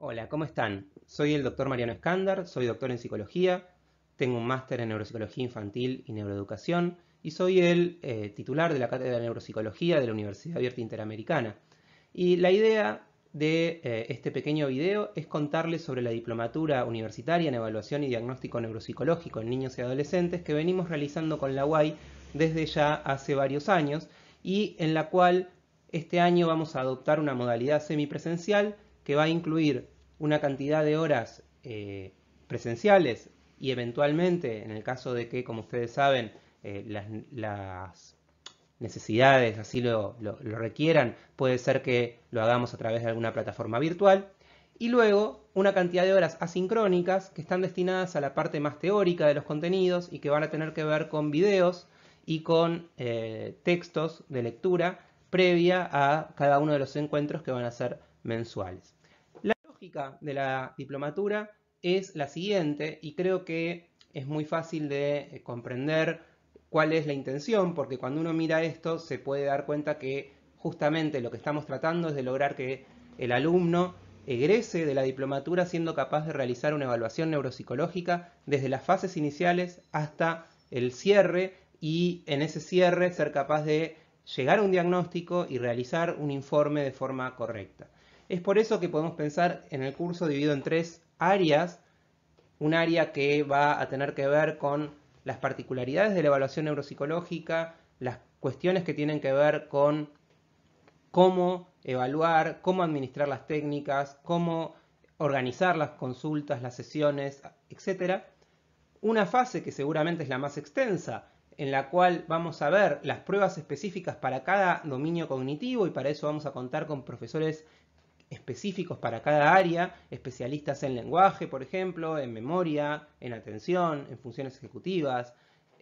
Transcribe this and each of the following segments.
Hola, ¿cómo están? Soy el doctor Mariano Escándar, soy doctor en psicología, tengo un máster en neuropsicología infantil y neuroeducación y soy el eh, titular de la Cátedra de Neuropsicología de la Universidad Abierta Interamericana. Y la idea de eh, este pequeño video es contarles sobre la diplomatura universitaria en evaluación y diagnóstico neuropsicológico en niños y adolescentes que venimos realizando con la UAI desde ya hace varios años y en la cual este año vamos a adoptar una modalidad semipresencial que va a incluir una cantidad de horas eh, presenciales y eventualmente, en el caso de que, como ustedes saben, eh, las, necesidades así lo, requieran, puede ser que lo hagamos a través de alguna plataforma virtual. Y luego una cantidad de horas asincrónicas que están destinadas a la parte más teórica de los contenidos y que van a tener que ver con videos y con eh, textos de lectura previa a cada uno de los encuentros que van a ser mensuales de la diplomatura es la siguiente, y creo que es muy fácil de eh, comprender cuál es la intención, porque cuando uno mira esto se puede dar cuenta que justamente lo que estamos tratando es de lograr que el alumno egrese de la diplomatura siendo capaz de realizar una evaluación neuropsicológica desde las fases iniciales hasta el cierre y en ese cierre ser capaz de llegar a un diagnóstico y realizar un informe de forma correcta. Es por eso que podemos pensar en el curso dividido en tres áreas. Un área que va a tener que ver con las particularidades de la evaluación neuropsicológica, las cuestiones que tienen que ver con cómo evaluar, cómo administrar las técnicas, cómo organizar las consultas, las sesiones, etc. Una fase que seguramente es la más extensa, en la cual vamos a ver las pruebas específicas para cada dominio cognitivo y para eso vamos a contar con profesores específicos para cada área, especialistas en lenguaje, por ejemplo, en memoria, en atención, en funciones ejecutivas,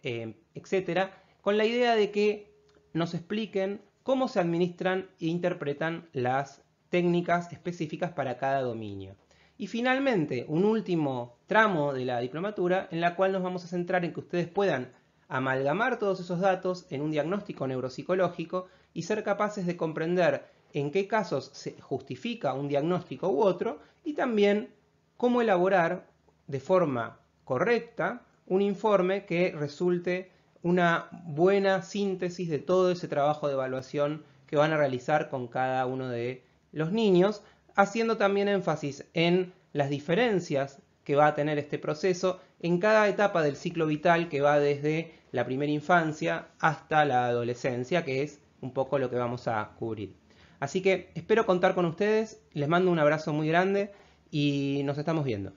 em, etcétera, con la idea de que nos expliquen cómo se administran e interpretan las técnicas específicas para cada dominio. Y finalmente, un último tramo de la diplomatura en la cual nos vamos a centrar en que ustedes puedan amalgamar todos esos datos en un diagnóstico neuropsicológico y ser capaces de comprender en qué casos se justifica un diagnóstico u otro y también cómo elaborar de forma correcta un informe que resulte una buena síntesis de todo ese trabajo de evaluación que van a realizar con cada uno de los niños, haciendo también énfasis en las diferencias que va a tener este proceso en cada etapa del ciclo vital que va desde la primera infancia hasta la adolescencia, que es un poco lo que vamos a cubrir. Así que espero contar con ustedes, les mando un abrazo muy grande y nos estamos viendo.